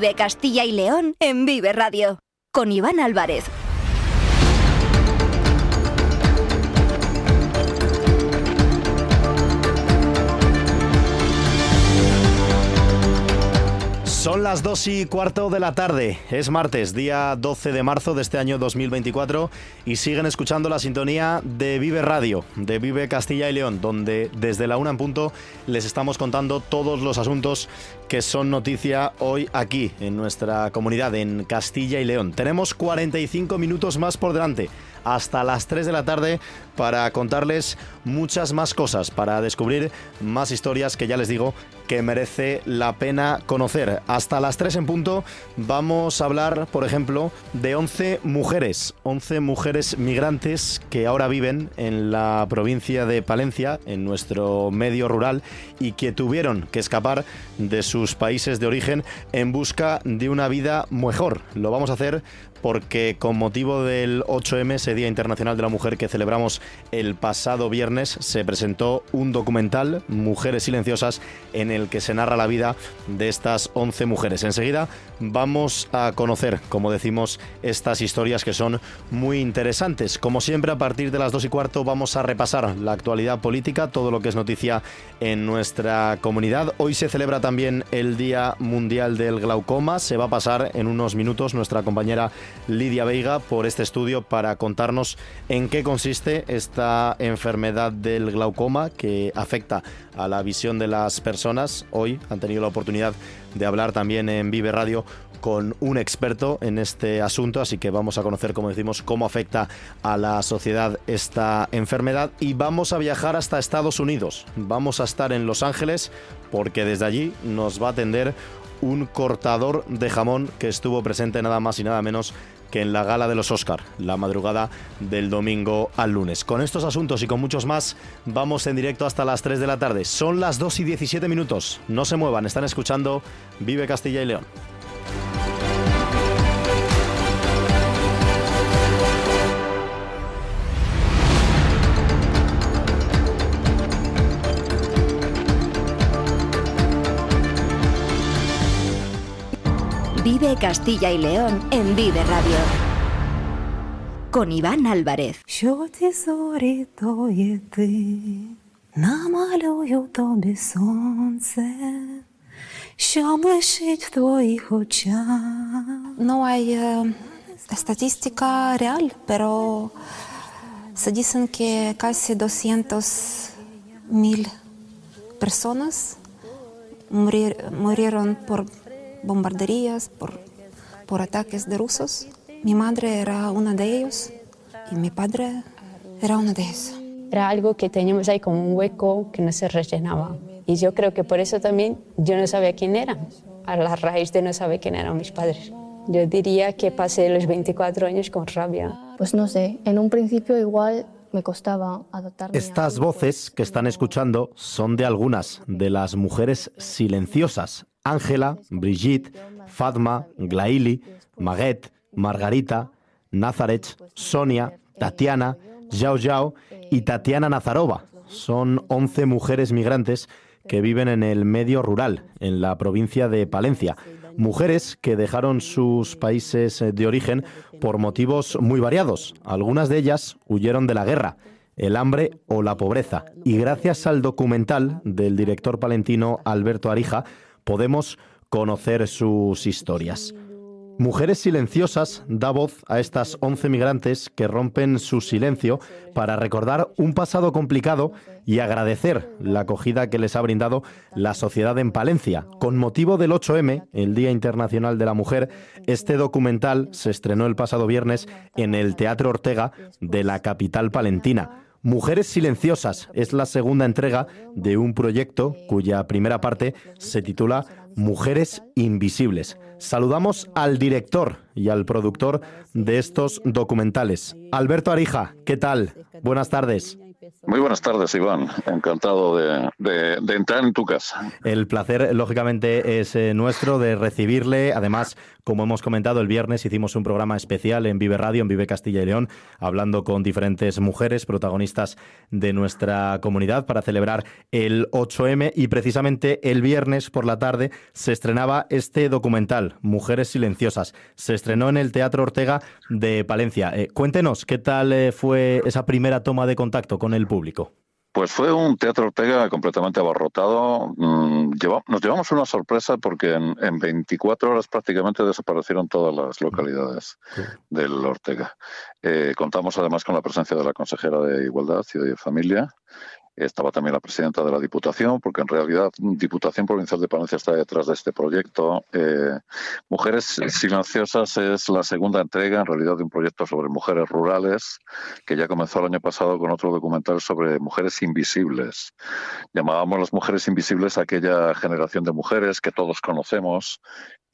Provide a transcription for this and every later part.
Vive Castilla y León en Vive Radio con Iván Álvarez. Son las 2 y cuarto de la tarde, es martes, día 12 de marzo de este año 2024 y siguen escuchando la sintonía de Vive Radio, de Vive Castilla y León, donde desde la una en punto les estamos contando todos los asuntos que son noticia hoy aquí en nuestra comunidad, en Castilla y León. Tenemos 45 minutos más por delante hasta las 3 de la tarde para contarles muchas más cosas, para descubrir más historias que ya les digo que merece la pena conocer. Hasta las 3 en punto vamos a hablar, por ejemplo, de 11 mujeres, 11 mujeres migrantes que ahora viven en la provincia de Palencia, en nuestro medio rural, y que tuvieron que escapar de sus países de origen en busca de una vida mejor. Lo vamos a hacer porque con motivo del 8M, ese Día Internacional de la Mujer que celebramos el pasado viernes, se presentó un documental, Mujeres Silenciosas, en el que se narra la vida de estas 11 mujeres. Enseguida vamos a conocer, como decimos, estas historias que son muy interesantes. Como siempre, a partir de las 2 y cuarto vamos a repasar la actualidad política, todo lo que es noticia en nuestra comunidad. Hoy se celebra también el Día Mundial del Glaucoma. Se va a pasar en unos minutos nuestra compañera Lidia Veiga por este estudio para contarnos en qué consiste esta enfermedad del glaucoma que afecta a la visión de las personas. Hoy han tenido la oportunidad de hablar también en Vive Radio con un experto en este asunto, así que vamos a conocer, como decimos, cómo afecta a la sociedad esta enfermedad y vamos a viajar hasta Estados Unidos. Vamos a estar en Los Ángeles porque desde allí nos va a atender un cortador de jamón que estuvo presente nada más y nada menos que en la gala de los Oscar, la madrugada del domingo al lunes. Con estos asuntos y con muchos más, vamos en directo hasta las 3 de la tarde. Son las 2 y 17 minutos. No se muevan, están escuchando Vive Castilla y León. Castilla y León en Vive Radio. Con Iván Álvarez. No hay eh, estadística real, pero se dicen que casi mil personas murieron por bombarderías, por, por ataques de rusos. Mi madre era una de ellos y mi padre era una de ellos. Era algo que teníamos ahí como un hueco que no se rellenaba. Y yo creo que por eso también yo no sabía quién era, a la raíz de no saber quién eran mis padres. Yo diría que pasé los 24 años con rabia. Pues no sé, en un principio igual me costaba adoptar. Estas voces que están escuchando son de algunas de las mujeres silenciosas Ángela, Brigitte, Fatma, Glaili, Maguet, Margarita, Nazarech, Sonia, Tatiana, Yao Yao y Tatiana Nazarova. Son 11 mujeres migrantes que viven en el medio rural, en la provincia de Palencia. Mujeres que dejaron sus países de origen por motivos muy variados. Algunas de ellas huyeron de la guerra, el hambre o la pobreza. Y gracias al documental del director palentino Alberto Arija, podemos conocer sus historias. Mujeres Silenciosas da voz a estas 11 migrantes que rompen su silencio para recordar un pasado complicado y agradecer la acogida que les ha brindado la sociedad en Palencia. Con motivo del 8M, el Día Internacional de la Mujer, este documental se estrenó el pasado viernes en el Teatro Ortega de la capital palentina. Mujeres Silenciosas es la segunda entrega de un proyecto cuya primera parte se titula Mujeres Invisibles. Saludamos al director y al productor de estos documentales. Alberto Arija, ¿qué tal? Buenas tardes. Muy buenas tardes, Iván. Encantado de, entrar en tu casa. El placer, lógicamente, es eh, nuestro de recibirle. Además, como hemos comentado, el viernes hicimos un programa especial en Vive Radio, en Vive Castilla y León, hablando con diferentes mujeres protagonistas de nuestra comunidad para celebrar el 8M. Y precisamente el viernes por la tarde se estrenaba este documental, Mujeres Silenciosas. Se estrenó en el Teatro Ortega de Palencia. Eh, cuéntenos, ¿qué tal eh, fue esa primera toma de contacto con el pues fue un Teatro Ortega completamente abarrotado. Mm, nos llevamos una sorpresa porque en, 24 horas prácticamente desaparecieron todas las localidades del Ortega. Eh, contamos además con la presencia de la consejera de Igualdad, Ciudad y Familia estaba también la presidenta de la Diputación, porque en realidad mm, Diputación Provincial de Palencia está detrás de este proyecto. Eh, mujeres Silenciosas es la segunda entrega, en realidad, de un proyecto sobre mujeres rurales, que ya comenzó el año pasado con otro documental sobre mujeres invisibles. Llamábamos las mujeres invisibles a aquella generación de mujeres que todos conocemos,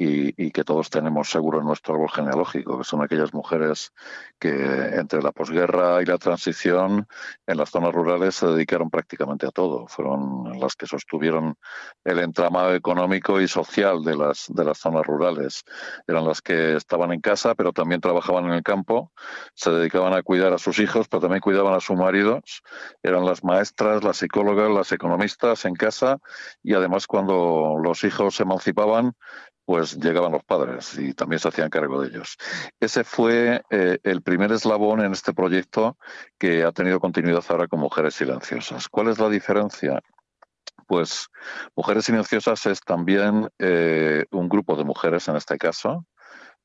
y, que todos tenemos seguro en nuestro árbol genealógico, que son aquellas mujeres que entre la posguerra y la transición en las zonas rurales se dedicaron prácticamente a todo. Fueron las que sostuvieron el entramado económico y social de las, de las zonas rurales. Eran las que estaban en casa, pero también trabajaban en el campo, se dedicaban a cuidar a sus hijos, pero también cuidaban a sus maridos. Eran las maestras, las psicólogas, las economistas en casa y además cuando los hijos se emancipaban, pues llegaban los padres y también se hacían cargo de ellos. Ese fue eh, el primer eslabón en este proyecto que ha tenido continuidad ahora con Mujeres Silenciosas. ¿Cuál es la diferencia? Pues Mujeres Silenciosas es también eh, un grupo de mujeres en este caso,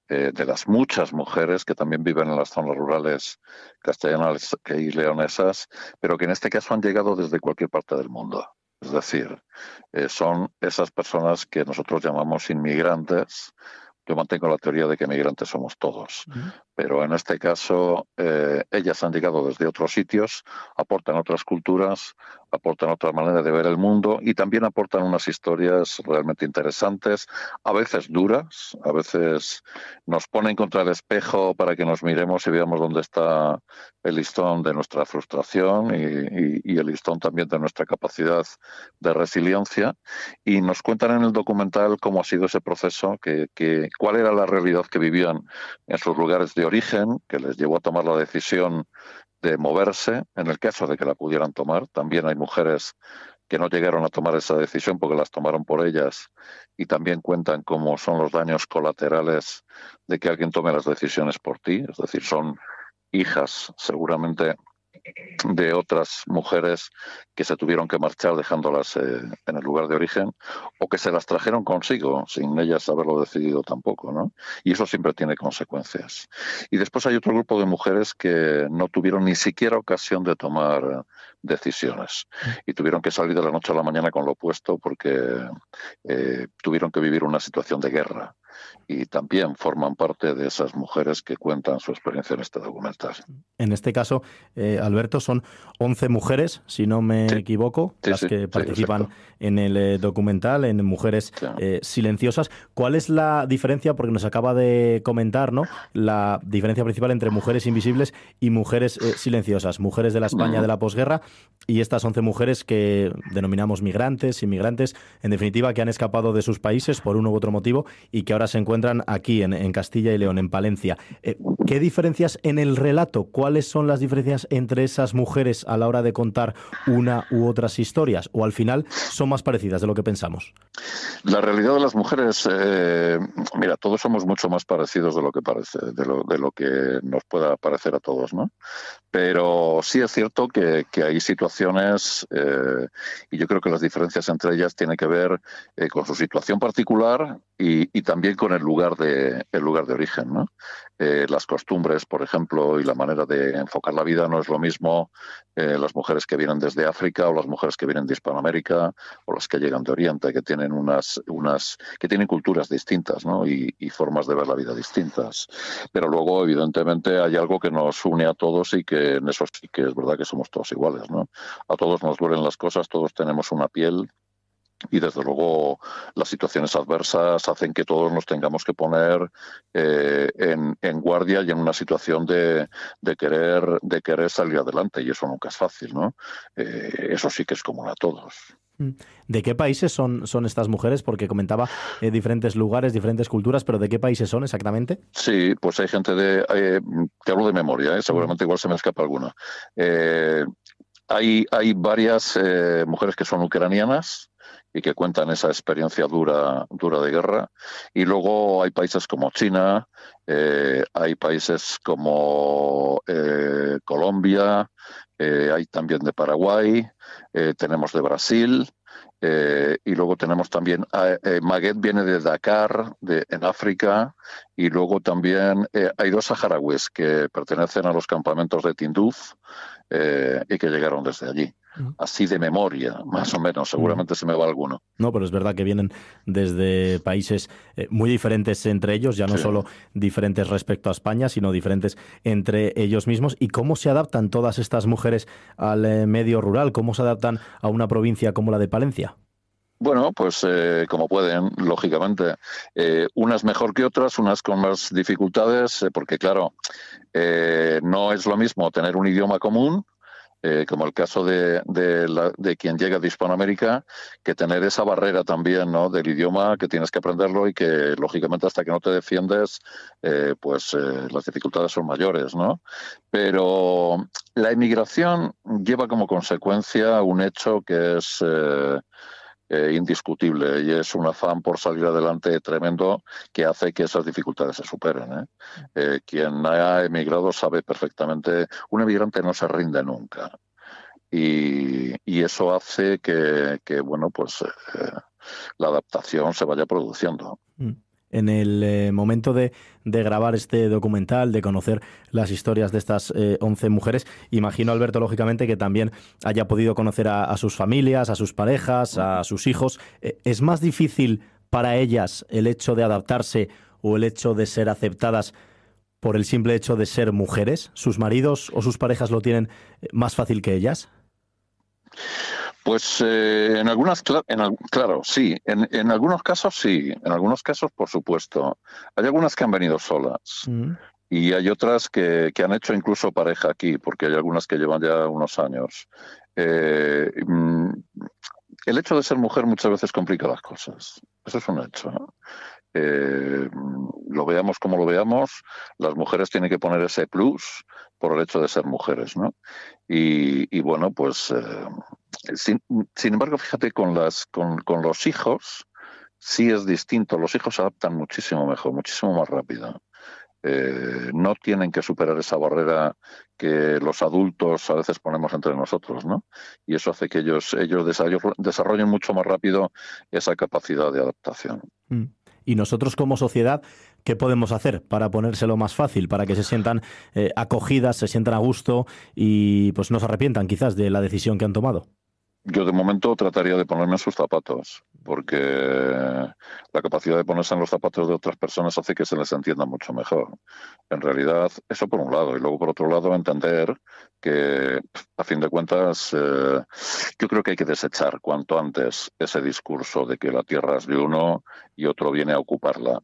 eh, de las muchas mujeres que también viven en las zonas rurales castellanas y leonesas, pero que en este caso han llegado desde cualquier parte del mundo. Es decir, eh, son esas personas que nosotros llamamos inmigrantes. Yo mantengo la teoría de que inmigrantes somos todos, pero en este caso eh, ellas han llegado desde otros sitios, aportan otras culturas, aportan otra manera de ver el mundo y también aportan unas historias realmente interesantes, a veces duras, a veces nos ponen contra el espejo para que nos miremos y veamos dónde está el listón de nuestra frustración y, el listón también de nuestra capacidad de resiliencia y nos cuentan en el documental cómo ha sido ese proceso, que, cuál era la realidad que vivían en sus lugares de origen que les llevó a tomar la decisión de moverse, en el caso de que la pudieran tomar. También hay mujeres que no llegaron a tomar esa decisión porque las tomaron por ellas y también cuentan cómo son los daños colaterales de que alguien tome las decisiones por ti, es decir, son hijas seguramente de otras mujeres que se tuvieron que marchar dejándolas eh, en el lugar de origen o que se las trajeron consigo sin ellas haberlo decidido tampoco, ¿no? Y eso siempre tiene consecuencias. Y después hay otro grupo de mujeres que no tuvieron ni siquiera ocasión de tomar decisiones y tuvieron que salir de la noche a la mañana con lo opuesto porque eh, tuvieron que vivir una situación de guerra y también forman parte de esas mujeres que cuentan su experiencia en este documental. En este caso, eh, Alberto, son 11 mujeres, si no me equivoco, las que participan en el eh, documental, en Mujeres eh, Silenciosas. ¿Cuál es la diferencia? Porque nos acaba de comentar, ¿no? La diferencia principal entre mujeres invisibles y mujeres silenciosas, mujeres de la España de la posguerra y estas 11 mujeres que denominamos migrantes, inmigrantes, en definitiva, que han escapado de sus países por uno u otro motivo y que ahora se encuentran aquí en, Castilla y León, en Palencia. Eh, ¿Qué diferencias en el relato? ¿Cuáles son las diferencias entre esas mujeres a la hora de contar una u otras historias? ¿O al final son más parecidas de lo que pensamos? La realidad de las mujeres, eh, mira, todos somos mucho más parecidos de lo que parece, de lo, de lo que nos pueda parecer a todos, ¿no? Pero sí es cierto que, hay situaciones, eh, y yo creo que las diferencias entre ellas tienen que ver eh, con su situación particular y, también con el lugar de, el lugar de origen. ¿no? Eh, las costumbres, por ejemplo, y la manera de enfocar la vida no es lo mismo las mujeres que vienen desde África o las mujeres que vienen de Hispanoamérica o las que llegan de Oriente, que tienen, unas, unas, que tienen culturas distintas ¿no? y formas de ver la vida distintas. Pero luego, evidentemente, hay algo que nos une a todos y que en eso sí que es verdad que somos todos iguales, ¿no? A todos nos duelen las cosas, todos tenemos una piel y desde luego las situaciones adversas hacen que todos nos tengamos que poner eh, en, guardia y en una situación de, querer de querer salir adelante y eso nunca es fácil no eh, eso sí que es común a todos Mm. ¿De qué países son, son estas mujeres? Porque comentaba eh, diferentes lugares, diferentes culturas, pero ¿de qué países son exactamente? Sí, pues hay gente de... Eh, te hablo de memoria, eh, seguramente igual se me escapa alguna. hay, hay varias mujeres que son ucranianas, y que cuentan esa experiencia dura, dura de guerra. Y luego hay países como China, hay países como Colombia, eh, hay también de Paraguay, eh, tenemos de Brasil, eh, y luego tenemos también, ah, Maguet viene de Dakar, de, en África, y luego también hay dos saharauis que pertenecen a los campamentos de Tinduf y que llegaron desde allí así de memoria, más o menos. Seguramente se me va alguno. No, pero es verdad que vienen desde países eh, muy diferentes entre ellos, ya no solo diferentes respecto a España, sino diferentes entre ellos mismos. ¿Y cómo se adaptan todas estas mujeres al eh, medio rural? ¿Cómo se adaptan a una provincia como la de Palencia? Bueno, pues eh, como pueden, lógicamente, unas mejor que otras, unas con más dificultades, porque claro, no es lo mismo tener un idioma común eh, como el caso de, quien llega de Hispanoamérica, que tener esa barrera también del idioma, que tienes que aprenderlo y que, lógicamente, hasta que no te defiendes, eh, pues eh, las dificultades son mayores. ¿no? Pero la inmigración lleva como consecuencia un hecho que es eh, indiscutible y es un afán por salir adelante tremendo que hace que esas dificultades se superen. ¿eh? Eh, quien ha emigrado sabe perfectamente, un emigrante no se rinde nunca y, eso hace que, bueno, pues la adaptación se vaya produciendo. Mm en el eh, momento de, grabar este documental, de conocer las historias de estas 11 eh, mujeres. Imagino, Alberto, lógicamente, que también haya podido conocer a, a sus familias, a sus parejas, a sus hijos. Eh, ¿Es más difícil para ellas el hecho de adaptarse o el hecho de ser aceptadas? por el simple hecho de ser mujeres? ¿Sus maridos o sus parejas lo tienen más fácil que ellas? Pues eh, en algunas, claro, sí, en, algunos casos sí, en algunos casos por supuesto. Hay algunas que han venido solas mm. y hay otras que, han hecho incluso pareja aquí, porque hay algunas que llevan ya unos años. Eh, mm, el hecho de ser mujer muchas veces complica las cosas, eso es un hecho. Eh, lo veamos como lo veamos, las mujeres tienen que poner ese plus por el hecho de ser mujeres, ¿no? y bueno, pues sin, embargo, fíjate, con, las, con, los hijos sí es distinto. Los hijos se adaptan muchísimo mejor, muchísimo más rápido. Eh, no tienen que superar esa barrera que los adultos a veces ponemos entre nosotros, ¿no? Y eso hace que ellos, ellos desarrollen mucho más rápido esa capacidad de adaptación. Mm. Y nosotros como sociedad, ¿qué podemos hacer para ponérselo más fácil, para que se sientan eh, acogidas, se sientan a gusto y pues no se arrepientan quizás de la decisión que han tomado? yo de momento trataría de ponerme en sus zapatos, porque la capacidad de ponerse en los zapatos de otras personas hace que se les entienda mucho mejor. En realidad, eso por un lado, y luego por otro lado, entender que, a fin de cuentas, eh, yo creo que hay que desechar cuanto antes ese discurso de que la tierra es de uno y otro viene a ocuparla.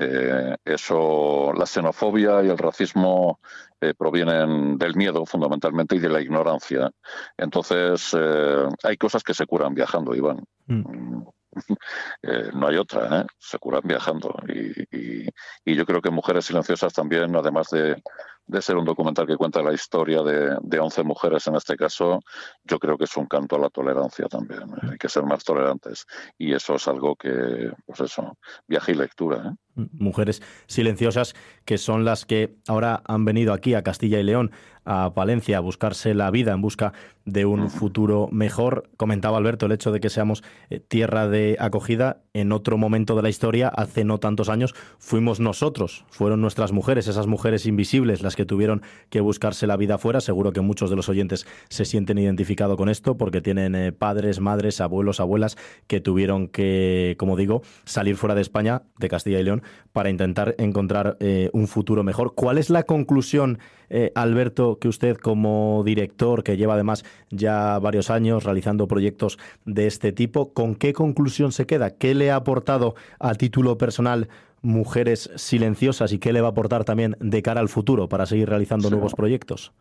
Eh, eso, la xenofobia y el racismo eh, provienen del miedo fundamentalmente y de la ignorancia. Entonces, eh, hay cosas que se curan viajando, Iván. Mm. no hay otra, se curan viajando. y, yo creo que Mujeres Silenciosas también, además de, de ser un documental que cuenta la historia de, de 11 mujeres en este caso, yo creo que es un canto a la tolerancia también. ¿eh? Hay que ser más tolerantes. Y eso es algo que, pues eso, viaje y lectura. ¿eh? Mujeres silenciosas que son las que ahora han venido aquí a Castilla y León, a Palencia, a buscarse la vida en busca de un futuro mejor. Comentaba Alberto el hecho de que seamos eh, tierra de acogida. En otro momento de la historia, hace no tantos años, fuimos nosotros, fueron nuestras mujeres, esas mujeres invisibles, las que tuvieron que buscarse la vida fuera. Seguro que muchos de los oyentes se sienten identificados con esto porque tienen eh, padres, madres, abuelos, abuelas que tuvieron que, como digo, salir fuera de España, de Castilla y León, para intentar encontrar eh, un futuro mejor. ¿Cuál es la conclusión, eh, Alberto, que usted como director, que lleva además ya varios años realizando proyectos de este tipo, con qué conclusión se queda? ¿Qué le ha aportado a título personal? Mujeres Silenciosas y qué le va a aportar también de cara al futuro para seguir realizando nuevos proyectos?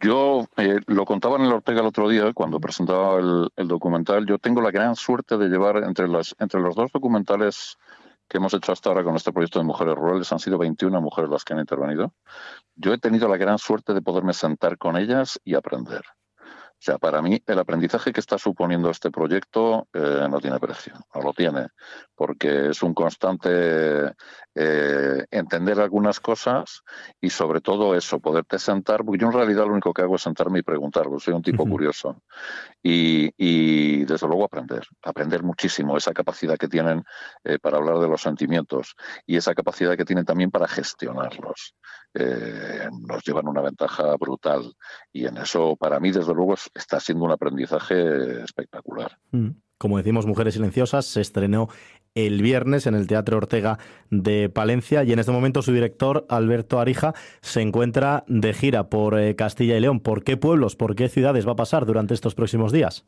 Yo eh, lo contaba en el Ortega el otro día eh, cuando presentaba el, documental. Yo tengo la gran suerte de llevar entre, las, entre los dos documentales que hemos hecho hasta ahora con este proyecto de mujeres rurales han sido 21 mujeres las que han intervenido. Yo he tenido la gran suerte de poderme sentar con ellas y aprender. O sea, para mí el aprendizaje que está suponiendo este proyecto eh, no tiene precio, no lo tiene, porque es un constante eh, entender algunas cosas y sobre todo eso, poderte sentar, porque yo en realidad lo único que hago es sentarme y preguntar, soy un tipo curioso. Y, desde luego aprender, aprender muchísimo, esa capacidad que tienen eh, para hablar de los sentimientos y esa capacidad que tienen también para gestionarlos. Eh, nos llevan una ventaja brutal y en eso para mí desde luego está siendo un aprendizaje espectacular. Mm como decimos, Mujeres Silenciosas, se estrenó el viernes en el Teatro Ortega de Palencia y en este momento su director, Alberto Arija, se encuentra de gira por eh, Castilla y León. ¿Por qué pueblos, por qué ciudades va a pasar durante estos próximos días?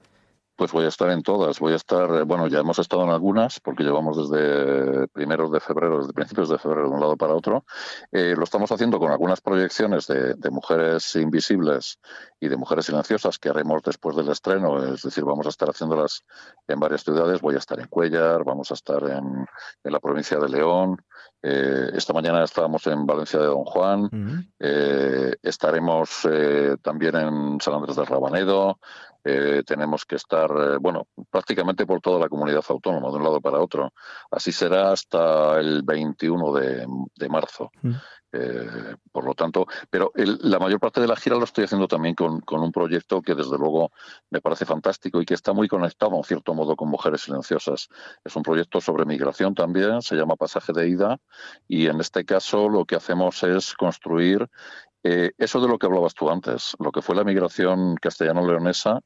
Pues voy a estar en todas. Voy a estar, eh, bueno, ya hemos estado en algunas, porque llevamos desde primeros de febrero, desde principios de febrero, de un lado para otro. Eh, lo estamos haciendo con algunas proyecciones de, mujeres invisibles y de mujeres silenciosas que haremos después del estreno. Es decir, vamos a estar haciéndolas en varias ciudades. Voy a estar en Cuellar, vamos a estar en, la provincia de León. Eh, esta mañana estábamos en Valencia de Don Juan. estaremos también en San Andrés de Rabanedo. Eh, tenemos que estar, eh, bueno, prácticamente por toda la comunidad autónoma, de un lado para otro. Así será hasta el 21 de, marzo. Mm. Eh, por lo tanto, pero la mayor parte de la gira lo estoy haciendo también con, un proyecto que desde luego me parece fantástico y que está muy conectado en cierto modo con Mujeres Silenciosas. Es un proyecto sobre migración también, se llama Pasaje de Ida y en este caso lo que hacemos es construir eh, eso de lo que hablabas tú antes, lo que fue la migración castellano-leonesa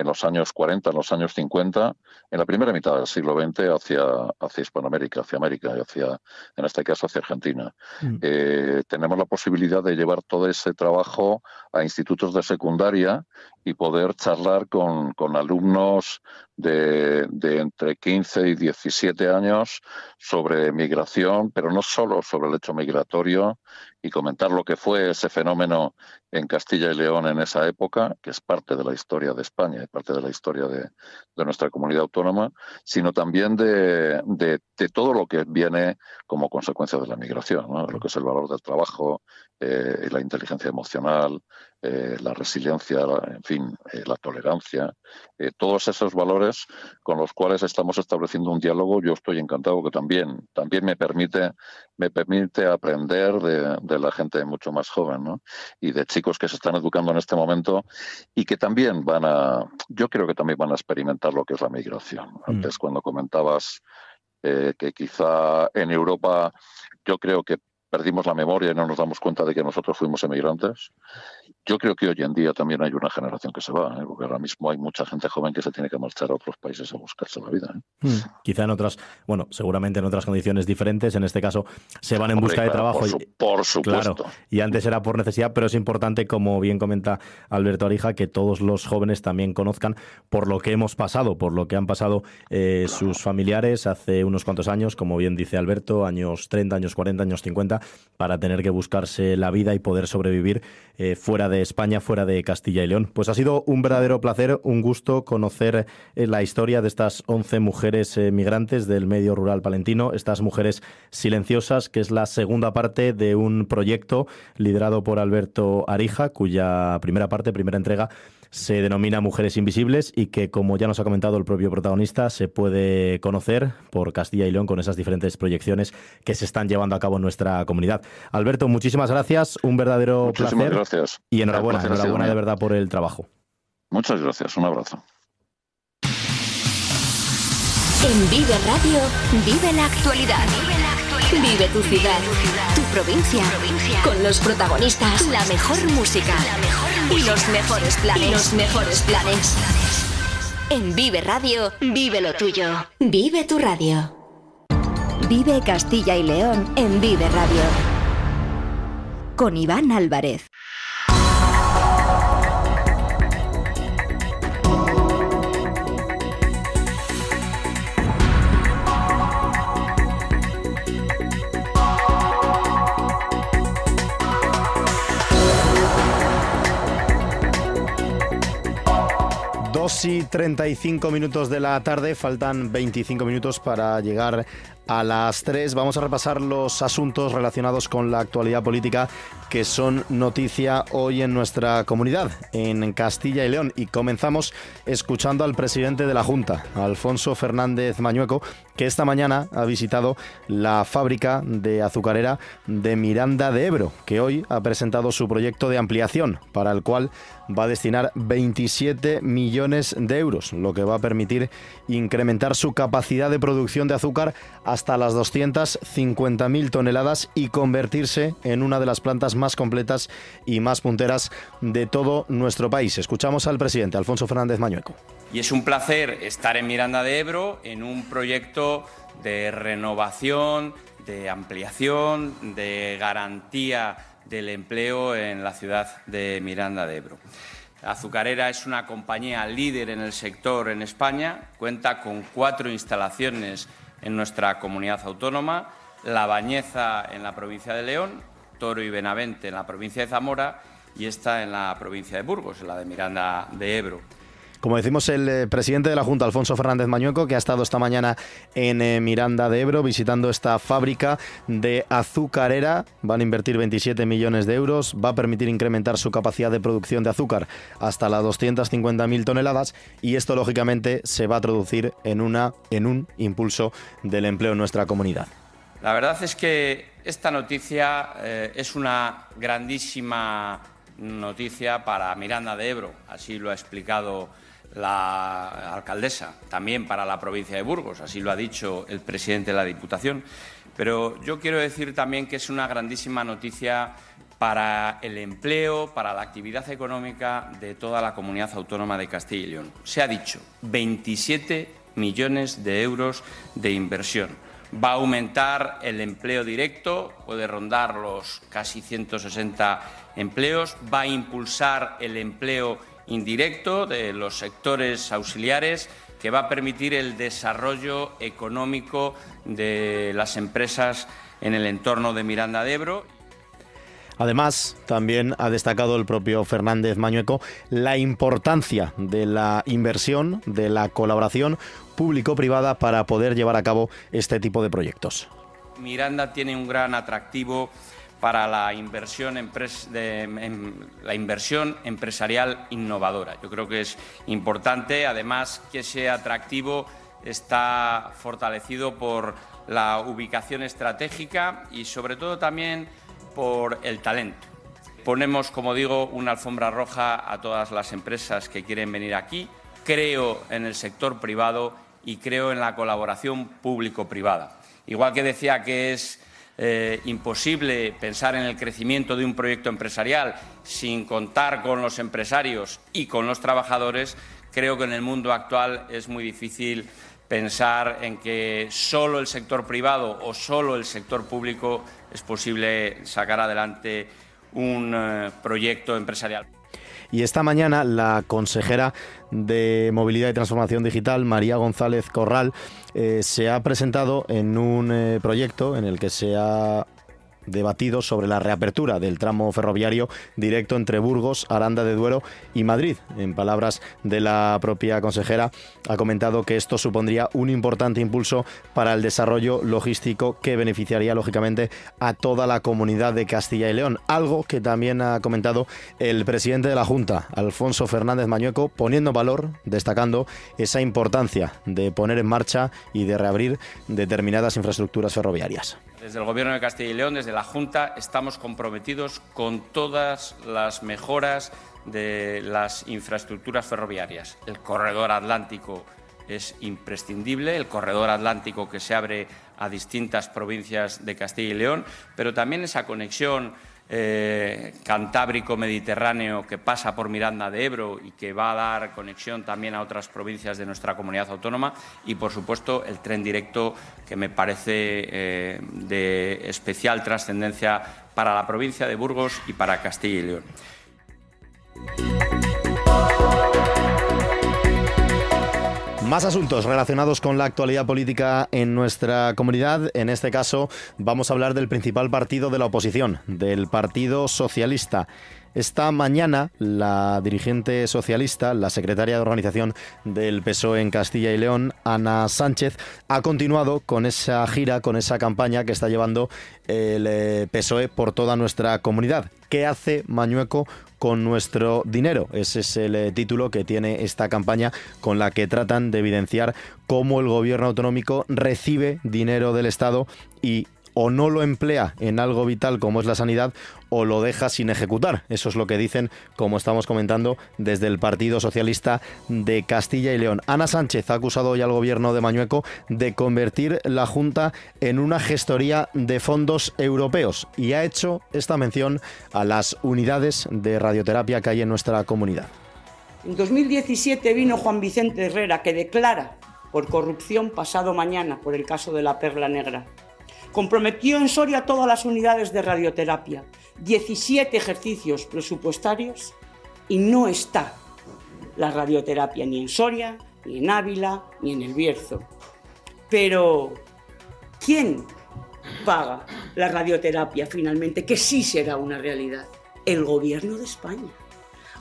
en los años 40, en los años 50, en la primera mitad del siglo XX hacia, hacia Hispanoamérica, hacia América, hacia, en este caso hacia Argentina. Mm. Eh, tenemos la posibilidad de llevar todo ese trabajo a institutos de secundaria y poder charlar con, alumnos de, de, entre 15 y 17 años sobre migración, pero no solo sobre el hecho migratorio, y comentar lo que fue ese fenómeno en Castilla y León en esa época, que es parte de la historia de España parte de la historia de, nuestra comunidad autónoma, sino también de, todo lo que viene como consecuencia de la migración, lo que es el valor del trabajo, eh, la inteligencia emocional, eh, la resiliencia, en fin, eh, la tolerancia, eh, todos esos valores con los cuales estamos estableciendo un diálogo. Yo estoy encantado que también, también me permite, me permite aprender de, la gente mucho más joven y de chicos que se están educando en este momento y que también van a, yo creo que también van a experimentar lo que es la migración. Mm. Antes cuando comentabas que quizá en Europa yo creo que perdimos la memoria y no nos damos cuenta de que nosotros fuimos emigrantes. Yo creo que hoy en día también hay una generación que se va, ¿eh? porque ahora mismo hay mucha gente joven que se tiene que marchar a otros países a buscarse la vida. ¿eh? Hmm. Quizá en otras, bueno, seguramente en otras condiciones diferentes, en este caso se van en busca de trabajo. Por, supuesto. y antes era por necesidad, pero es importante, como bien comenta Alberto Arija, que todos los jóvenes también conozcan por lo que hemos pasado, por lo que han pasado eh, sus familiares hace unos cuantos años, como bien dice Alberto, años 30, años 40, años 50, para tener que buscarse la vida y poder sobrevivir fuera de España, fuera de Castilla y León. Pues ha sido un verdadero placer, un gusto conocer eh, la historia de estas 11 mujeres eh, migrantes del medio rural palentino, estas mujeres silenciosas, que es la segunda parte de un proyecto liderado por Alberto Arija, cuya primera parte, primera entrega, se denomina Mujeres Invisibles y que, como ya nos ha comentado el propio protagonista, se puede conocer por Castilla y León con esas diferentes proyecciones que se están llevando a cabo en nuestra comunidad. Alberto, muchísimas gracias, un verdadero Muchísimas Gracias. Y enhorabuena, enhorabuena de verdad por el trabajo. Muchas gracias, un abrazo. En Vive Radio, Vive, la actualidad. vive tu ciudad provincia. Con los protagonistas, la mejor música, y los mejores planes. Y los mejores planes. En Vive Radio, vive lo tuyo. Vive tu radio. Vive Castilla y León en Vive Radio. Con Iván Álvarez. 35 minutos de la tarde, faltan 25 minutos para llegar a las 3 vamos a repasar los asuntos relacionados con la actualidad política que son noticia hoy en nuestra comunidad, en Castilla y León. Y comenzamos escuchando al presidente de la Junta, Alfonso Fernández Mañueco, que esta mañana ha visitado la fábrica de azucarera de Miranda de Ebro, que hoy ha presentado su proyecto de ampliación, para el cual va a destinar 27 millones de euros, lo que va a permitir incrementar su capacidad de producción de azúcar hasta hasta las 250.000 toneladas y convertirse en una de las plantas más completas y más punteras de todo nuestro país. Escuchamos al presidente Alfonso Fernández Mañueco. Y es un placer estar en Miranda de Ebro en un proyecto de renovación, de ampliación, de garantía del empleo en la ciudad de Miranda de Ebro. Azucarera es una compañía líder en el sector en España, cuenta con cuatro instalaciones en nuestra comunidad autónoma, La Bañeza en la provincia de León, Toro y Benavente en la provincia de Zamora y esta en la provincia de Burgos, en la de Miranda de Ebro. Como decimos, el eh, presidente de la Junta, Alfonso Fernández Mañueco, que ha estado esta mañana en eh, Miranda de Ebro visitando esta fábrica de azucarera. Van a invertir 27 millones de euros. Va a permitir incrementar su capacidad de producción de azúcar hasta las 250.000 toneladas y esto, lógicamente, se va a traducir en, una, en un impulso del empleo en nuestra comunidad. La verdad es que esta noticia eh, es una grandísima noticia para Miranda de Ebro, así lo ha explicado la alcaldesa, también para la provincia de Burgos, así lo ha dicho el presidente de la Diputación. Pero yo quiero decir también que es una grandísima noticia para el empleo, para la actividad económica de toda la comunidad autónoma de Castilla y León. Se ha dicho 27 millones de euros de inversión. Va a aumentar el empleo directo, puede rondar los casi 160 empleos, va a impulsar el empleo indirecto de los sectores auxiliares que va a permitir el desarrollo económico de las empresas en el entorno de Miranda de Ebro. Además, también ha destacado el propio Fernández Mañueco la importancia de la inversión, de la colaboración público-privada para poder llevar a cabo este tipo de proyectos. Miranda tiene un gran atractivo para em, la inversión, empresarial innovadora. Yo creo que es importante, además, que sea atractivo, está fortalecido por la ubicación estratégica y, sobre todo, también por el talento. Ponemos, como digo, una alfombra roja a todas las empresas que quieren venir aquí. Creo en el sector privado y creo en la colaboración público-privada. Igual que decía que es es eh, imposible pensar en el crecimiento de un proyecto empresarial sin contar con los empresarios y con los trabajadores, creo que en el mundo actual es muy difícil pensar en que solo el sector privado o solo el sector público es posible sacar adelante un eh, proyecto empresarial. Y esta mañana la consejera de Movilidad y Transformación Digital, María González Corral, eh, se ha presentado en un eh, proyecto en el que se ha debatido sobre la reapertura del tramo ferroviario directo entre Burgos, Aranda de Duero y Madrid. En palabras de la propia consejera, ha comentado que esto supondría un importante impulso para el desarrollo logístico que beneficiaría lógicamente a toda la comunidad de Castilla y León, algo que también ha comentado el presidente de la Junta, Alfonso Fernández Mañueco, poniendo valor, destacando esa importancia de poner en marcha y de reabrir determinadas infraestructuras ferroviarias. Desde el Gobierno de Castilla y León, desde la Junta, estamos comprometidos con todas las mejoras de las infraestructuras ferroviarias. El corredor atlántico es imprescindible, el corredor atlántico que se abre a distintas provincias de Castilla y León, pero también esa conexión eh, cantábrico mediterráneo que pasa por Miranda de Ebro y que va a dar conexión también a otras provincias de nuestra comunidad autónoma y, por supuesto, el tren directo que me parece eh, de especial trascendencia para la provincia de Burgos y para Castilla y León. Más asuntos relacionados con la actualidad política en nuestra comunidad. En este caso vamos a hablar del principal partido de la oposición, del Partido Socialista. Esta mañana, la dirigente socialista, la secretaria de organización del PSOE en Castilla y León, Ana Sánchez, ha continuado con esa gira, con esa campaña que está llevando el eh, PSOE por toda nuestra comunidad. ¿Qué hace Mañueco con nuestro dinero. Ese es el eh, título que tiene esta campaña con la que tratan de evidenciar cómo el gobierno autonómico recibe dinero del Estado y o no lo emplea en algo vital como es la sanidad o lo deja sin ejecutar. Eso es lo que dicen, como estamos comentando, desde el Partido Socialista de Castilla y León. Ana Sánchez ha acusado hoy al gobierno de Mañueco de convertir la Junta en una gestoría de fondos europeos y ha hecho esta mención a las unidades de radioterapia que hay en nuestra comunidad. En 2017 vino Juan Vicente Herrera que declara por corrupción pasado mañana por el caso de la Perla Negra comprometió en Soria todas las unidades de radioterapia, 17 ejercicios presupuestarios y no está la radioterapia ni en Soria, ni en Ávila, ni en El Bierzo. Pero, ¿quién paga la radioterapia finalmente? Que sí será una realidad. El gobierno de España.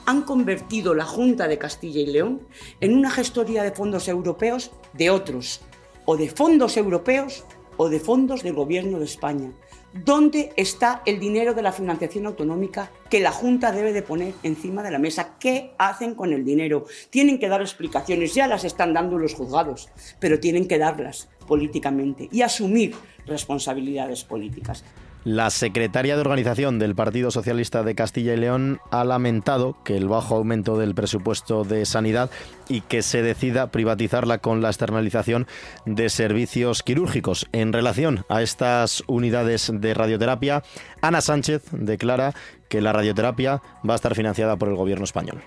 Han convertido la Junta de Castilla y León en una gestoría de fondos europeos de otros o de fondos europeos o de fondos del Gobierno de España. ¿Dónde está el dinero de la financiación autonómica que la Junta debe de poner encima de la mesa? ¿Qué hacen con el dinero? Tienen que dar explicaciones, ya las están dando los juzgados, pero tienen que darlas políticamente y asumir responsabilidades políticas. La secretaria de organización del Partido Socialista de Castilla y León ha lamentado que el bajo aumento del presupuesto de sanidad y que se decida privatizarla con la externalización de servicios quirúrgicos. En relación a estas unidades de radioterapia, Ana Sánchez declara que la radioterapia va a estar financiada por el gobierno español.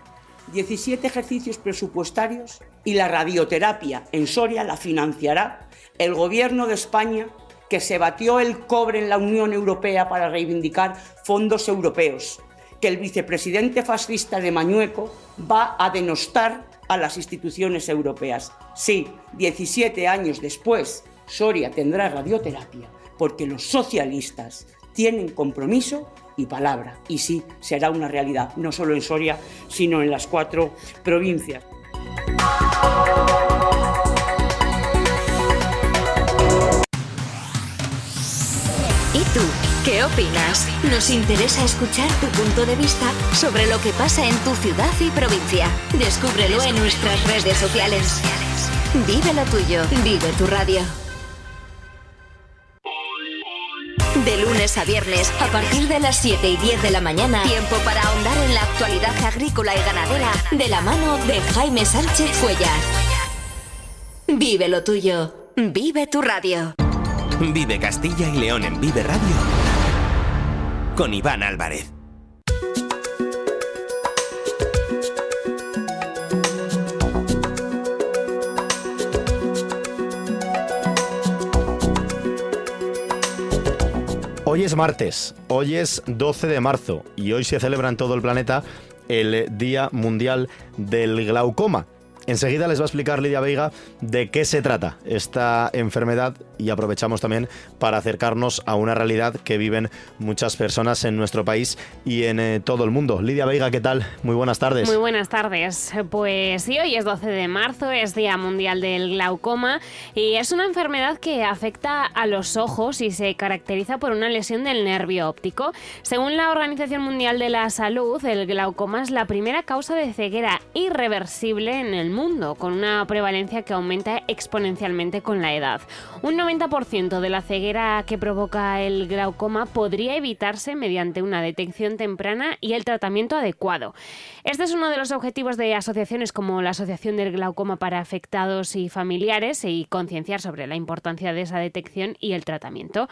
17 ejercicios presupuestarios y la radioterapia en Soria la financiará el gobierno de España que se batió el cobre en la Unión Europea para reivindicar fondos europeos, que el vicepresidente fascista de Mañueco va a denostar a las instituciones europeas. Sí, 17 años después, Soria tendrá radioterapia, porque los socialistas tienen compromiso y palabra. Y sí, será una realidad, no solo en Soria, sino en las cuatro provincias. ¿Qué opinas? Nos interesa escuchar tu punto de vista sobre lo que pasa en tu ciudad y provincia. Descúbrelo en nuestras redes sociales. Vive lo tuyo, vive tu radio. De lunes a viernes, a partir de las 7 y 10 de la mañana, tiempo para ahondar en la actualidad agrícola y ganadera de la mano de Jaime Sánchez Cuellar. Vive lo tuyo, vive tu radio. Vive Castilla y León en Vive Radio con Iván Álvarez. Hoy es martes, hoy es 12 de marzo y hoy se celebra en todo el planeta el Día Mundial del Glaucoma, Enseguida les va a explicar Lidia Veiga de qué se trata esta enfermedad y aprovechamos también para acercarnos a una realidad que viven muchas personas en nuestro país y en eh, todo el mundo. Lidia Veiga, ¿qué tal? Muy buenas tardes. Muy buenas tardes. Pues sí, hoy es 12 de marzo, es Día Mundial del Glaucoma y es una enfermedad que afecta a los ojos y se caracteriza por una lesión del nervio óptico. Según la Organización Mundial de la Salud, el glaucoma es la primera causa de ceguera irreversible en el mundo, con una prevalencia que aumenta exponencialmente con la edad. Un 90% de la ceguera que provoca el glaucoma podría evitarse mediante una detección temprana y el tratamiento adecuado. Este es uno de los objetivos de asociaciones como la Asociación del Glaucoma para Afectados y Familiares y concienciar sobre la importancia de esa detección y el tratamiento.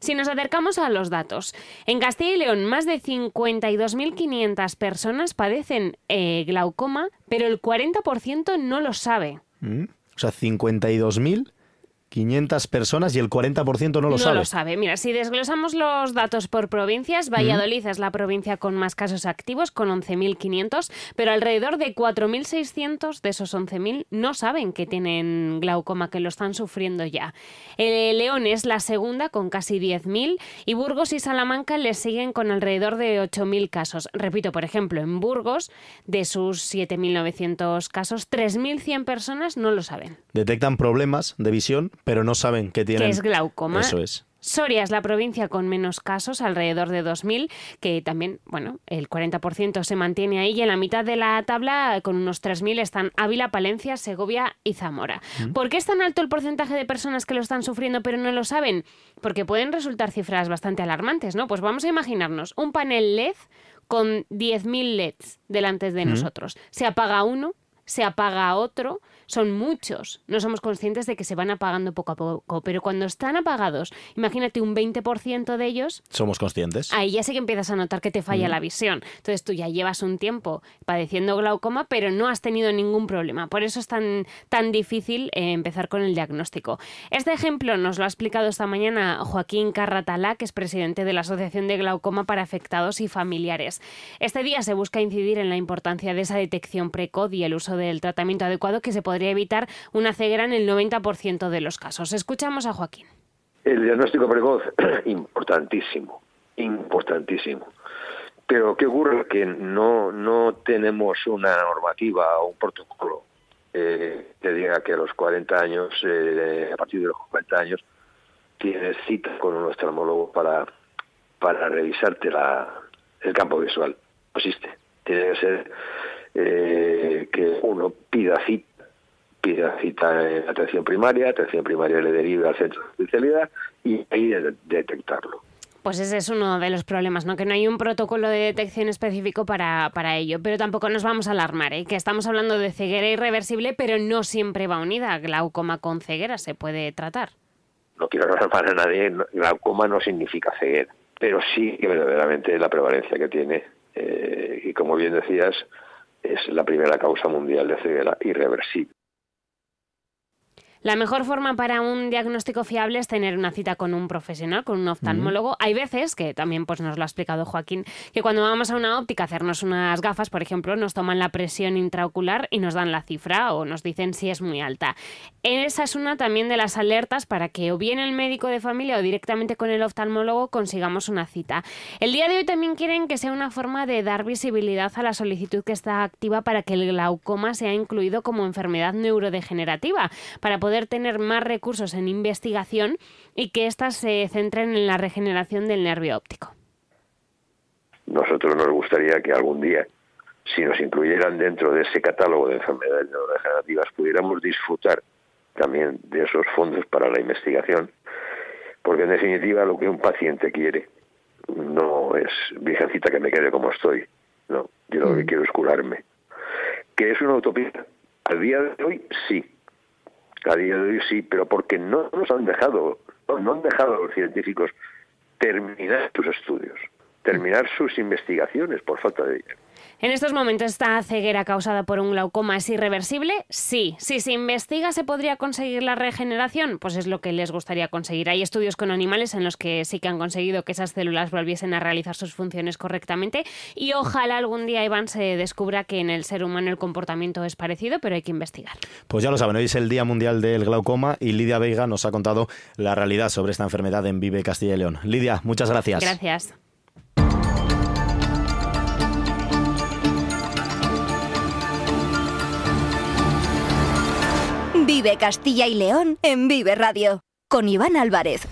Si nos acercamos a los datos, en Castilla y León más de 52.500 personas padecen eh, glaucoma, pero el 40% no lo sabe. Mm. O sea, 52.000 500 personas y el 40% no lo sabe. No lo sabe. Mira, si desglosamos los datos por provincias, Valladolid es la provincia con más casos activos, con 11.500, pero alrededor de 4.600 de esos 11.000 no saben que tienen glaucoma, que lo están sufriendo ya. El eh, León es la segunda con casi 10.000 y Burgos y Salamanca le siguen con alrededor de 8.000 casos. Repito, por ejemplo, en Burgos, de sus 7.900 casos, 3.100 personas no lo saben. Detectan problemas de visión pero no saben que tienen. Que es glaucoma. Eso es. Soria es la provincia con menos casos, alrededor de 2.000, que también, bueno, el 40% se mantiene ahí y en la mitad de la tabla, con unos 3.000, están Ávila, Palencia, Segovia y Zamora. ¿Por qué es tan alto el porcentaje de personas que lo están sufriendo pero no lo saben? Porque pueden resultar cifras bastante alarmantes, ¿no? Pues vamos a imaginarnos un panel LED con 10.000 LEDs delante de nosotros. Se apaga uno, se apaga otro, son muchos. No somos conscientes de que se van apagando poco a poco, pero cuando están apagados, imagínate un 20% de ellos. Somos conscientes. Ahí ya sí que empiezas a notar que te falla la visión. Entonces tú ya llevas un tiempo padeciendo glaucoma, pero no has tenido ningún problema. Por eso es tan, tan difícil eh, empezar con el diagnóstico. Este ejemplo nos lo ha explicado esta mañana Joaquín Carratalá, que es presidente de la Asociación de Glaucoma para Afectados y Familiares. Este día se busca incidir en la importancia de esa detección precoz y el uso del tratamiento adecuado que se podría evitar una ceguera en el 90% de los casos. Escuchamos a Joaquín. El diagnóstico precoz, importantísimo, importantísimo. Pero ¿qué ocurre? Que no, no tenemos una normativa o un protocolo eh, que diga que a los 40 años, eh, a partir de los 40 años, tienes cita con un oftalmólogo para, para revisarte la, el campo visual. No existe. Tiene que ser eh, que uno pida cita pide cita atención primaria, atención primaria le deriva al centro de especialidad y hay detectarlo. Pues ese es uno de los problemas, ¿no? Que no hay un protocolo de detección específico para, para ello. Pero tampoco nos vamos a alarmar, ¿eh? Que estamos hablando de ceguera irreversible, pero no siempre va unida. Glaucoma con ceguera se puede tratar. No quiero alarmar a nadie, glaucoma no significa ceguera. Pero sí que verdaderamente la prevalencia que tiene. Eh, y como bien decías, es la primera causa mundial de ceguera irreversible. La mejor forma para un diagnóstico fiable es tener una cita con un profesional, con un oftalmólogo. Hay veces, que también pues, nos lo ha explicado Joaquín, que cuando vamos a una óptica a hacernos unas gafas, por ejemplo, nos toman la presión intraocular y nos dan la cifra o nos dicen si es muy alta. Esa es una también de las alertas para que o bien el médico de familia o directamente con el oftalmólogo consigamos una cita. El día de hoy también quieren que sea una forma de dar visibilidad a la solicitud que está activa para que el glaucoma sea incluido como enfermedad neurodegenerativa, para poder tener más recursos en investigación y que éstas se centren en la regeneración del nervio óptico. Nosotros nos gustaría que algún día, si nos incluyeran dentro de ese catálogo de enfermedades neurodegenerativas, pudiéramos disfrutar también de esos fondos para la investigación, porque en definitiva lo que un paciente quiere no es virgencita que me quede como estoy, no, yo lo que mm. quiero es curarme. ¿Que es una utopía? Al día de hoy sí, a día de sí, pero porque no nos han dejado, no, han dejado a los científicos terminar sus estudios, terminar sus investigaciones por falta de dinero. En estos momentos, esta ceguera causada por un glaucoma es irreversible, sí. Si se investiga, ¿se podría conseguir la regeneración? Pues es lo que les gustaría conseguir. Hay estudios con animales en los que sí que han conseguido que esas células volviesen a realizar sus funciones correctamente y ojalá algún día, Iván, se descubra que en el ser humano el comportamiento es parecido, pero hay que investigar. Pues ya lo saben, hoy es el Día Mundial del Glaucoma y Lidia Veiga nos ha contado la realidad sobre esta enfermedad en Vive Castilla y León. Lidia, muchas gracias. Gracias. Vive Castilla y León en Vive Radio con Iván Álvarez.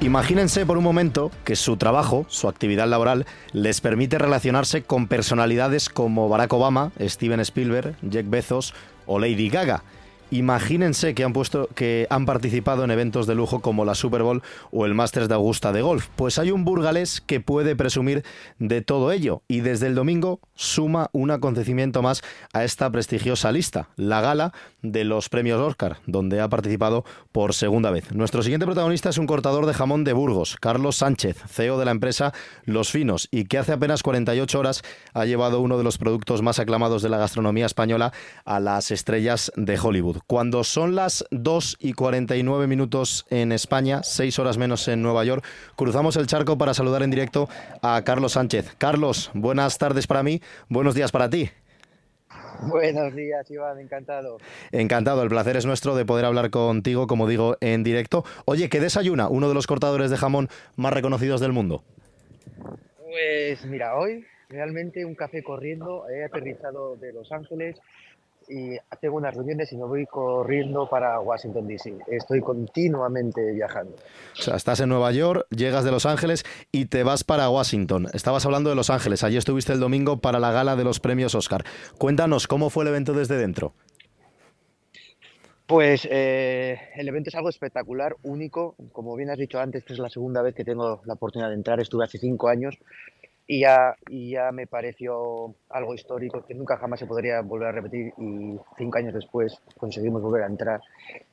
Imagínense por un momento que su trabajo, su actividad laboral, les permite relacionarse con personalidades como Barack Obama, Steven Spielberg, Jack Bezos o Lady Gaga. Imagínense que han puesto que han participado en eventos de lujo como la Super Bowl o el Masters de Augusta de golf. Pues hay un burgalés que puede presumir de todo ello y desde el domingo suma un acontecimiento más a esta prestigiosa lista, la gala de los premios Oscar, donde ha participado por segunda vez. Nuestro siguiente protagonista es un cortador de jamón de Burgos, Carlos Sánchez, CEO de la empresa Los Finos y que hace apenas 48 horas ha llevado uno de los productos más aclamados de la gastronomía española a las estrellas de Hollywood. Cuando son las 2 y 49 minutos en España, 6 horas menos en Nueva York, cruzamos el charco para saludar en directo a Carlos Sánchez. Carlos, buenas tardes para mí, buenos días para ti. Buenos días, Iván, encantado. Encantado, el placer es nuestro de poder hablar contigo, como digo, en directo. Oye, ¿qué desayuna uno de los cortadores de jamón más reconocidos del mundo? Pues mira, hoy realmente un café corriendo, he aterrizado de Los Ángeles y tengo unas reuniones y me voy corriendo para Washington, D.C. Estoy continuamente viajando. O sea, estás en Nueva York, llegas de Los Ángeles y te vas para Washington. Estabas hablando de Los Ángeles, allí estuviste el domingo para la gala de los premios Oscar. Cuéntanos, ¿cómo fue el evento desde dentro? Pues eh, el evento es algo espectacular, único. Como bien has dicho antes, que es la segunda vez que tengo la oportunidad de entrar. Estuve hace cinco años y ya, me pareció algo histórico que nunca jamás se podría volver a repetir y cinco años después conseguimos volver a entrar.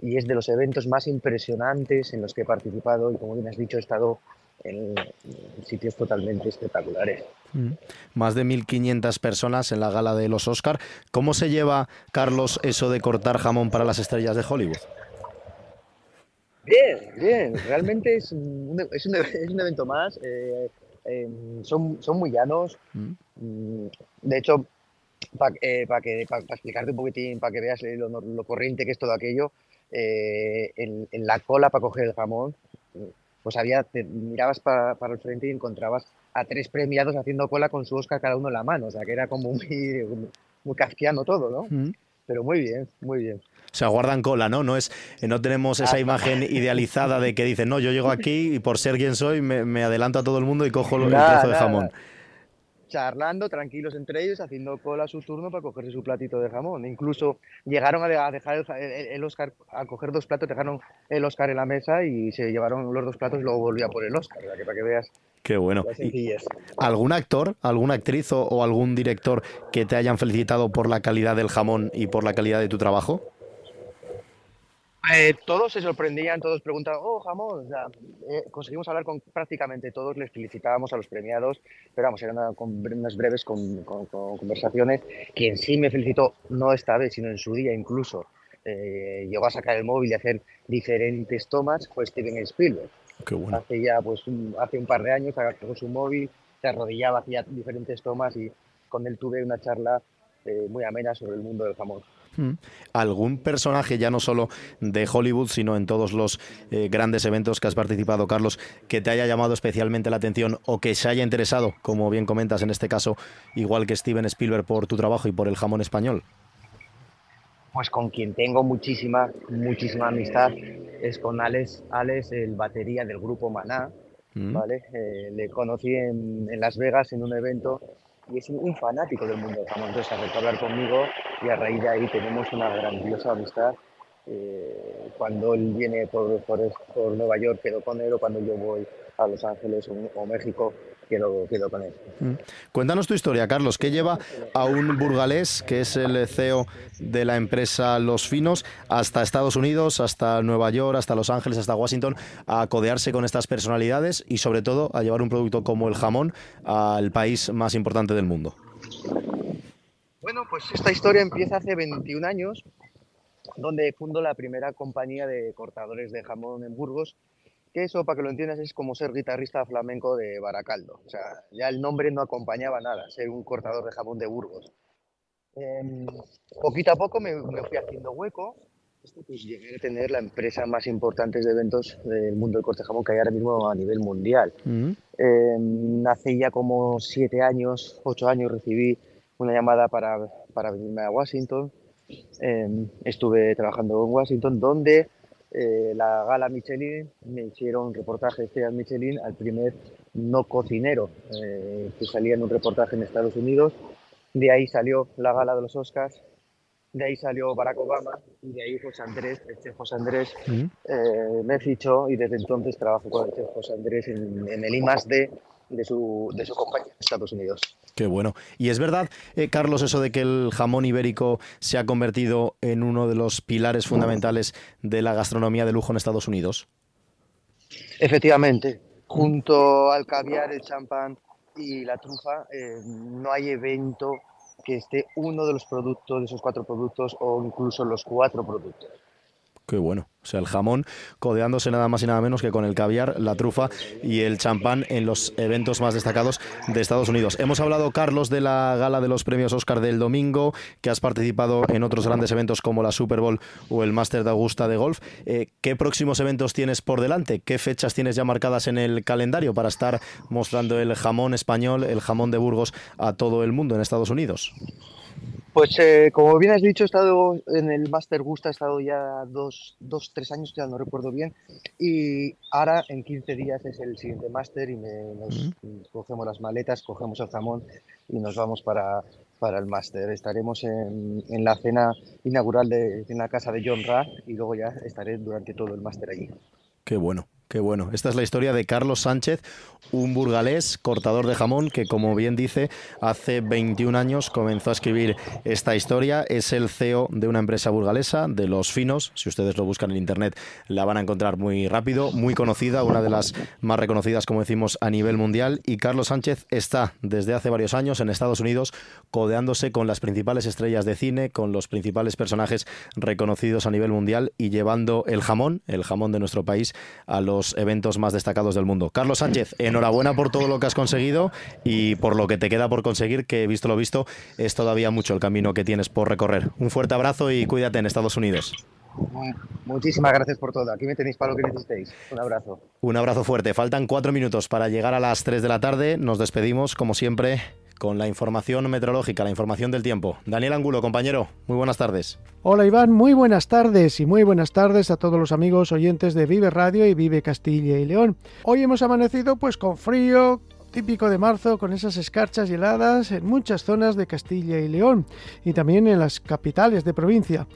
Y es de los eventos más impresionantes en los que he participado y como bien has dicho he estado en, sitios totalmente espectaculares. Mm. Más de 1.500 personas en la gala de los Oscar. ¿Cómo se lleva, Carlos, eso de cortar jamón para las estrellas de Hollywood? Bien, bien. Realmente es un, es un, evento más. Eh, eh, son, son, muy llanos. Mm. Mm, de hecho, para eh, explicarte un poquitín, para que veas lo, corriente que es todo aquello, eh, en, la cola para coger el jamón, mm, pues había, te mirabas para, para el frente y encontrabas a tres premiados haciendo cola con su Oscar cada uno en la mano, o sea que era como muy, muy kafkiano todo, ¿no? Pero muy bien, muy bien. O sea, guardan cola, ¿no? No, es, eh, no tenemos esa ah, imagen idealizada de que dicen, no, yo llego aquí y por ser quien soy me, adelanto a todo el mundo y cojo el de jamón. Charlando, tranquilos entre ellos, haciendo cola a su turno para cogerse su platito de jamón. Incluso llegaron a dejar el, Oscar, a coger dos platos, dejaron el Oscar en la mesa y se llevaron los dos platos y luego volvía por el Oscar, para que, para que veas Qué bueno. ¿Algún actor, alguna actriz o, algún director que te hayan felicitado por la calidad del jamón y por la calidad de tu trabajo? Eh, todos se sorprendían, todos preguntaban, oh, jamón. Eh, conseguimos hablar con prácticamente todos, les felicitábamos a los premiados, pero vamos, eran unas breves con, conversaciones. Quien sí me felicitó, no esta vez, sino en su día incluso, eh, llegó a sacar el móvil y hacer diferentes tomas, fue Steven Spielberg. Hace ya, pues, un, hace un par de años, con su móvil, se arrodillaba, hacía diferentes tomas y con él tuve una charla muy amena sobre el mundo del jamón. Mm. ¿Algún personaje, ya no solo de Hollywood, sino en todos los eh, grandes eventos que has participado, Carlos, que te haya llamado especialmente la atención o que se haya interesado, como bien comentas en este caso, igual que Steven Spielberg, por tu trabajo y por el jamón español? Pues con quien tengo muchísima, muchísima amistad es con Alex, Alex el batería del grupo Maná, mm. ¿vale? Eh, le conocí en Las Vegas en un evento y es un fanático del mundo de jamón. Entonces hablar conmigo y a raíz de ahí tenemos una grandiosa amistad. Eh, cuando él viene por, por, por, Nueva York quedo con él o cuando yo voy a Los Ángeles o, o México quedo, quedo con mm. Cuéntanos tu historia, Carlos. ¿Qué lleva a un burgalés, que es el CEO de la empresa Los Finos, hasta Estados Unidos, hasta Nueva York, hasta Los Ángeles, hasta Washington, a codearse con estas personalidades y sobre todo a llevar un producto como el jamón al país más importante del mundo? Bueno, pues esta historia empieza hace 21 años, donde fundo la primera compañía de cortadores de jamón en Burgos eso, para que lo entiendas, es como ser guitarrista flamenco de Baracaldo. O sea, ya el nombre no acompañaba nada, ser un cortador de jabón de Burgos. Em, poquito a poco me, fui haciendo hueco. Este, pues, llegué a tener la empresa más importante de eventos del mundo del corte jabón que hay ahora mismo a nivel mundial. Mm. Em, hace ya como siete años, ocho años, recibí una llamada para, venirme a Washington. Em, estuve trabajando en Washington, donde eh, la gala Michelin, me hicieron reportaje de Estrellas Michelin al primer no cocinero eh, que salía en un reportaje en Estados Unidos. De ahí salió la gala de los Oscars, de ahí salió Barack Obama y de ahí José Andrés, el José Andrés eh, me fichó y desde entonces trabajo con el José Andrés en, en el I+.D de su, de su compañía, Estados Unidos. Qué bueno. Y es verdad, eh, Carlos, eso de que el jamón ibérico se ha convertido en uno de los pilares fundamentales de la gastronomía de lujo en Estados Unidos. Efectivamente, junto al caviar, el champán y la trufa, eh, no hay evento que esté uno de los productos, de esos cuatro productos o incluso los cuatro productos. Qué bueno. O sea, el jamón codeándose nada más y nada menos que con el caviar, la trufa y el champán en los eventos más destacados de Estados Unidos. Hemos hablado, Carlos, de la gala de los premios Oscar del domingo, que has participado en otros grandes eventos como la Super Bowl o el Master de Augusta de Golf. Eh, ¿Qué próximos eventos tienes por delante? ¿Qué fechas tienes ya marcadas en el calendario para estar mostrando el jamón español, el jamón de Burgos a todo el mundo en Estados Unidos? Pues eh, como bien has dicho, he estado en el Master Gusta, he estado ya dos, tres años, ya no recuerdo bien, y ahora en 15 días es el siguiente Master y nos cogemos las maletas, cogemos el jamón y nos vamos para, el máster. Estaremos en, la cena inaugural de, la casa de John Rath y luego ya estaré durante todo el máster allí. Qué bueno. Qué bueno. Esta es la historia de Carlos Sánchez, un burgalés cortador de jamón que, como bien dice, hace 21 años comenzó a escribir esta historia. Es el CEO de una empresa burgalesa, de Los Finos. Si ustedes lo buscan en internet, la van a encontrar muy rápido, muy conocida, una de las más reconocidas, como decimos, a nivel mundial. Y Carlos Sánchez está desde hace varios años en Estados Unidos codeándose con las principales estrellas de cine, con los principales personajes reconocidos a nivel mundial y llevando el jamón, el jamón de nuestro país, a los eventos más destacados del mundo. Carlos Sánchez, enhorabuena por todo lo que has conseguido y por lo que te queda por conseguir, que visto lo visto, es todavía mucho el camino que tienes por recorrer. Un fuerte abrazo y cuídate en Estados Unidos. Muchísimas gracias por todo. Aquí me tenéis para lo que necesitéis. Un abrazo. Un abrazo fuerte. Faltan cuatro minutos para llegar a las tres de la tarde. Nos despedimos, como siempre con la información meteorológica, la información del tiempo. Daniel Angulo, compañero, muy buenas tardes. Hola Iván, muy buenas tardes y muy buenas tardes a todos los amigos oyentes de Vive Radio y Vive Castilla y León. Hoy hemos amanecido pues con frío, típico de marzo con esas escarchas heladas en muchas zonas de Castilla y León y también en las capitales de provincia.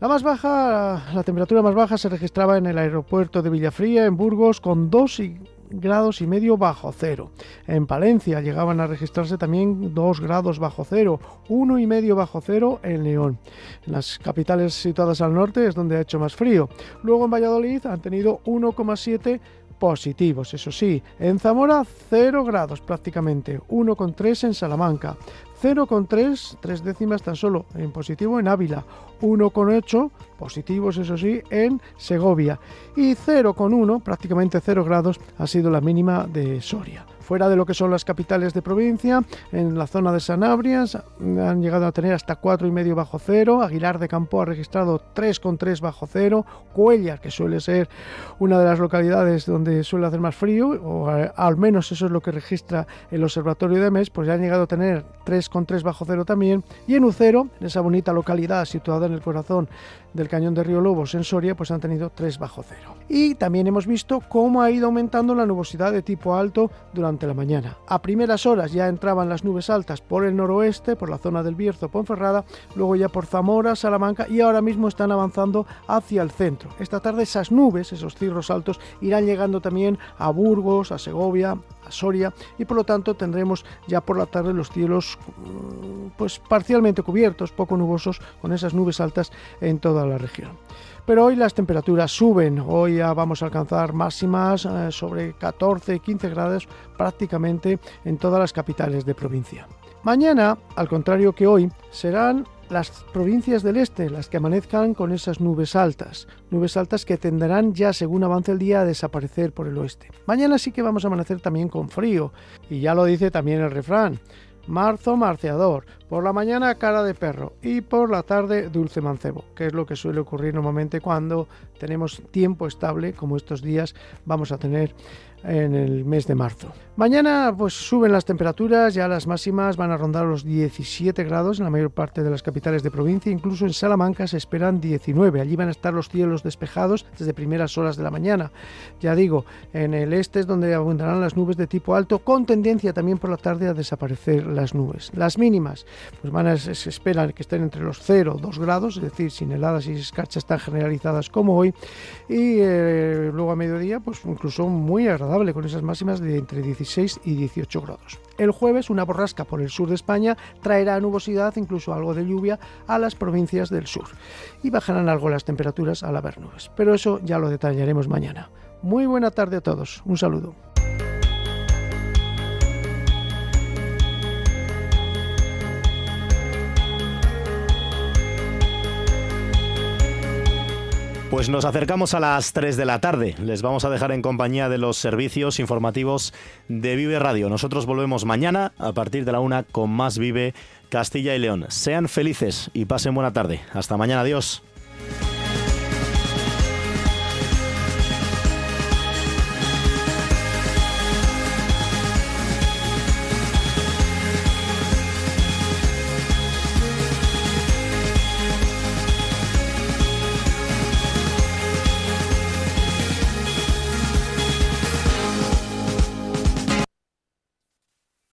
La más baja, la temperatura más baja se registraba en el aeropuerto de Villafría, en Burgos, con dos y grados y medio bajo cero. En Palencia llegaban a registrarse también 2 grados bajo cero, uno y medio bajo cero en León. En las capitales situadas al norte es donde ha hecho más frío. Luego en Valladolid han tenido 1,7 positivos, eso sí. En Zamora 0 grados prácticamente, 1,3 en Salamanca, 0,3, tres décimas tan solo en positivo en Ávila, 1,8 positivos eso sí en Segovia y 0,1, prácticamente 0 grados ha sido la mínima de Soria fuera de lo que son las capitales de provincia, en la zona de Sanabrias han llegado a tener hasta 4,5 bajo cero, Aguilar de Campo ha registrado 3,3 bajo cero, Cuellar, que suele ser una de las localidades donde suele hacer más frío, o eh, al menos eso es lo que registra el observatorio de Mes, pues ya han llegado a tener 3,3 bajo cero también, y en Ucero, en esa bonita localidad situada en el corazón del cañón de Río Lobos en Soria, pues han tenido 3 bajo cero. Y también hemos visto cómo ha ido aumentando la nubosidad de tipo alto durante la mañana. A primeras horas ya entraban las nubes altas por el noroeste, por la zona del Bierzo, Ponferrada, luego ya por Zamora, Salamanca y ahora mismo están avanzando hacia el centro. Esta tarde esas nubes, esos cirros altos, irán llegando también a Burgos, a Segovia, a Soria y por lo tanto tendremos ya por la tarde los cielos mm, pues parcialmente cubiertos, poco nubosos, con esas nubes altas en toda la región. Pero hoy las temperaturas suben, hoy ya vamos a alcanzar máximas eh, sobre 14-15 grados prácticamente en todas las capitales de provincia. Mañana, al contrario que hoy, serán las provincias del este las que amanezcan con esas nubes altas, nubes altas que tenderán ya según avance el día a desaparecer por el oeste. Mañana sí que vamos a amanecer también con frío, y ya lo dice también el refrán, Marzo marceador, por la mañana cara de perro y por la tarde dulce mancebo, que es lo que suele ocurrir normalmente cuando tenemos tiempo estable, como estos días vamos a tener en el mes de marzo. Mañana pues suben las temperaturas, ya las máximas van a rondar los 17 grados en la mayor parte de las capitales de provincia, incluso en Salamanca se esperan 19, allí van a estar los cielos despejados desde primeras horas de la mañana. Ya digo, en el este es donde abundarán las nubes de tipo alto, con tendencia también por la tarde a desaparecer las nubes. Las mínimas pues van a, se esperan que estén entre los 0 2 grados, es decir, sin heladas y escarchas tan generalizadas como hoy, y eh, luego a mediodía pues incluso muy agradable con esas máximas de entre 16 y 18 grados. El jueves una borrasca por el sur de España traerá nubosidad, incluso algo de lluvia, a las provincias del sur y bajarán algo las temperaturas al haber nubes. Pero eso ya lo detallaremos mañana. Muy buena tarde a todos. Un saludo. Pues nos acercamos a las 3 de la tarde. Les vamos a dejar en compañía de los servicios informativos de Vive Radio. Nosotros volvemos mañana a partir de la 1 con más Vive Castilla y León. Sean felices y pasen buena tarde. Hasta mañana, adiós.